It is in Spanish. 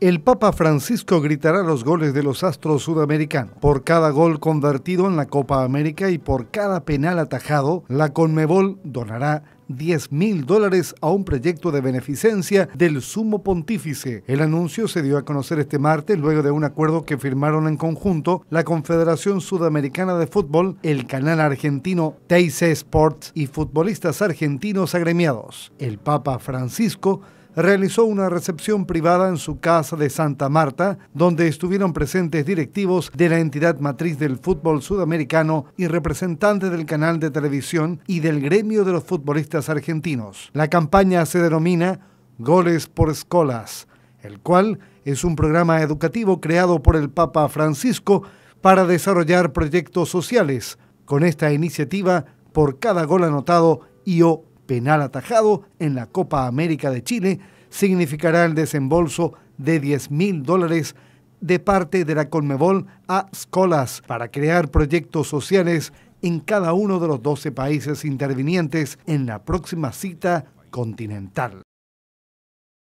El Papa Francisco gritará los goles de los Astros sudamericanos. Por cada gol convertido en la Copa América y por cada penal atajado, la Conmebol donará 10 mil dólares a un proyecto de beneficencia del sumo pontífice. El anuncio se dio a conocer este martes luego de un acuerdo que firmaron en conjunto la Confederación Sudamericana de Fútbol, el canal argentino Teise Sports y futbolistas argentinos agremiados. El Papa Francisco realizó una recepción privada en su casa de Santa Marta, donde estuvieron presentes directivos de la entidad matriz del fútbol sudamericano y representantes del canal de televisión y del gremio de los futbolistas argentinos. La campaña se denomina Goles por Escolas, el cual es un programa educativo creado por el Papa Francisco para desarrollar proyectos sociales. Con esta iniciativa, por cada gol anotado y o penal atajado en la Copa América de Chile significará el desembolso de 10 mil dólares de parte de la Conmebol a Scolas para crear proyectos sociales en cada uno de los 12 países intervinientes en la próxima cita continental.